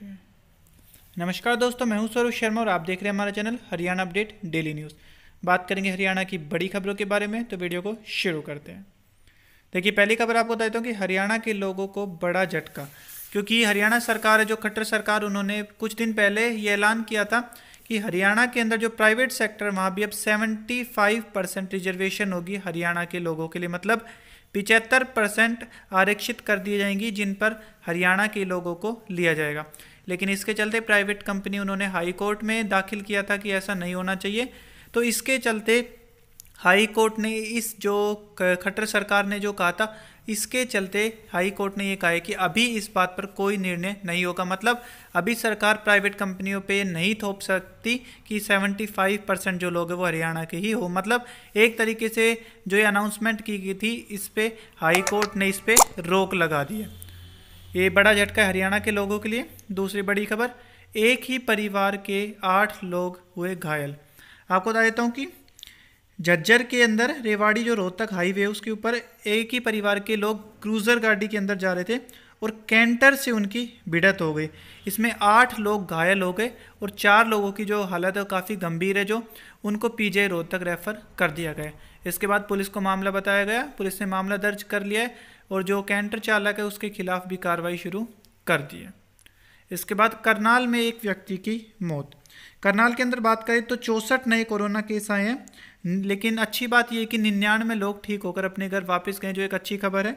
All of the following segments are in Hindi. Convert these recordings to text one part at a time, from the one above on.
हम्म। नमस्कार दोस्तों मैं हूं स्वरूप शर्मा और आप देख रहे हैं हमारा channel Haryana update daily news बात करेंगे हरियाणा की बड़ी खबरों के बारे में तो वीडियो को शुरू करते हैं देखिए पहली खबर आपको बता देता हूँ कि हरियाणा के लोगों को बड़ा झटका क्योंकि हरियाणा सरकार है जो खट्टर सरकार उन्होंने कुछ दिन पहले ये ऐलान किया था कि हरियाणा के अंदर जो प्राइवेट सेक्टर वहाँ भी अब फाइव परसेंट रिजर्वेशन होगी हरियाणा के लोगों के लिए मतलब पिचहत्तर परसेंट आरक्षित कर दी जाएंगी जिन पर हरियाणा के लोगों को लिया जाएगा लेकिन इसके चलते प्राइवेट कंपनी उन्होंने हाई कोर्ट में दाखिल किया था कि ऐसा नहीं होना चाहिए तो इसके चलते हाई कोर्ट ने इस जो खट्टर सरकार ने जो कहा था इसके चलते हाई कोर्ट ने ये कहा है कि अभी इस बात पर कोई निर्णय नहीं होगा मतलब अभी सरकार प्राइवेट कंपनियों पे नहीं थोप सकती कि 75 परसेंट जो लोग हैं वो हरियाणा के ही हो मतलब एक तरीके से जो ये अनाउंसमेंट की गई थी इस पर हाई कोर्ट ने इस पर रोक लगा दी है ये बड़ा झटका हरियाणा के लोगों के लिए दूसरी बड़ी खबर एक ही परिवार के आठ लोग हुए घायल आपको बता देता हूँ कि झज्जर के अंदर रेवाड़ी जो रोहतक हाईवे है उसके ऊपर एक ही परिवार के लोग क्रूज़र गाड़ी के अंदर जा रहे थे और कैंटर से उनकी भिड़त हो गई इसमें आठ लोग घायल हो गए और चार लोगों की जो हालत है काफ़ी गंभीर है जो उनको पीजे रोहतक रेफ़र कर दिया गया इसके बाद पुलिस को मामला बताया गया पुलिस ने मामला दर्ज कर लिया है और जो कैंटर चालक है उसके खिलाफ भी कार्रवाई शुरू कर दी है इसके बाद करनाल में एक व्यक्ति की मौत करनाल के अंदर बात करें तो चौंसठ नए कोरोना केस आए हैं लेकिन अच्छी बात यह कि निन्यानवे लोग ठीक होकर अपने घर वापस गए जो एक अच्छी खबर है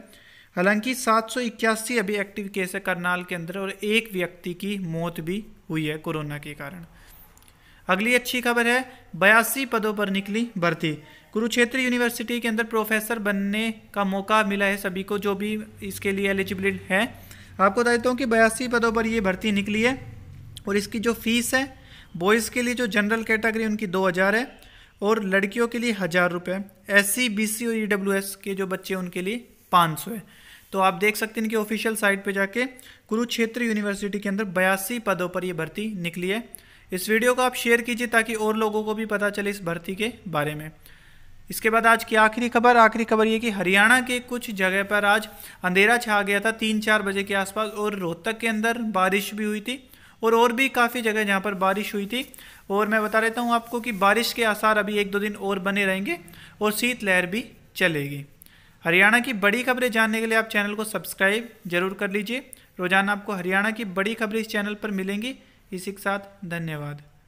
हालांकि सात अभी एक्टिव केस है करनाल के अंदर और एक व्यक्ति की मौत भी हुई है कोरोना के कारण अगली अच्छी खबर है बयासी पदों पर निकली भर्ती कुरुक्षेत्र यूनिवर्सिटी के अंदर प्रोफेसर बनने का मौका मिला है सभी को जो भी इसके लिए एलिजिबल है आपको बता देता हूँ कि बयासी पदों पर ये भर्ती निकली है और इसकी जो फीस है बॉयज़ के लिए जो जनरल कैटेगरी उनकी दो हज़ार है और लड़कियों के लिए हज़ार रुपये एस सी बी सी और ई डब्ल्यू एस के जो बच्चे हैं उनके लिए पाँच सौ है तो आप देख सकते हैं इनके ऑफिशियल साइट पे जाके कुरुक्षेत्र यूनिवर्सिटी के अंदर बयासी पदों पर ये भर्ती निकली है इस वीडियो को आप शेयर कीजिए ताकि और लोगों को भी पता चले इस भर्ती के बारे में इसके बाद आज की आखिरी खबर आखिरी खबर ये कि हरियाणा के कुछ जगह पर आज अंधेरा छा गया था तीन चार बजे के आसपास और रोहतक के अंदर बारिश भी हुई थी और और भी काफ़ी जगह जहाँ पर बारिश हुई थी और मैं बता देता हूँ आपको कि बारिश के आसार अभी एक दो दिन और बने रहेंगे और शीतलहर भी चलेगी हरियाणा की बड़ी खबरें जानने के लिए आप चैनल को सब्सक्राइब जरूर कर लीजिए रोजाना आपको हरियाणा की बड़ी खबरें इस चैनल पर मिलेंगी इसी के साथ धन्यवाद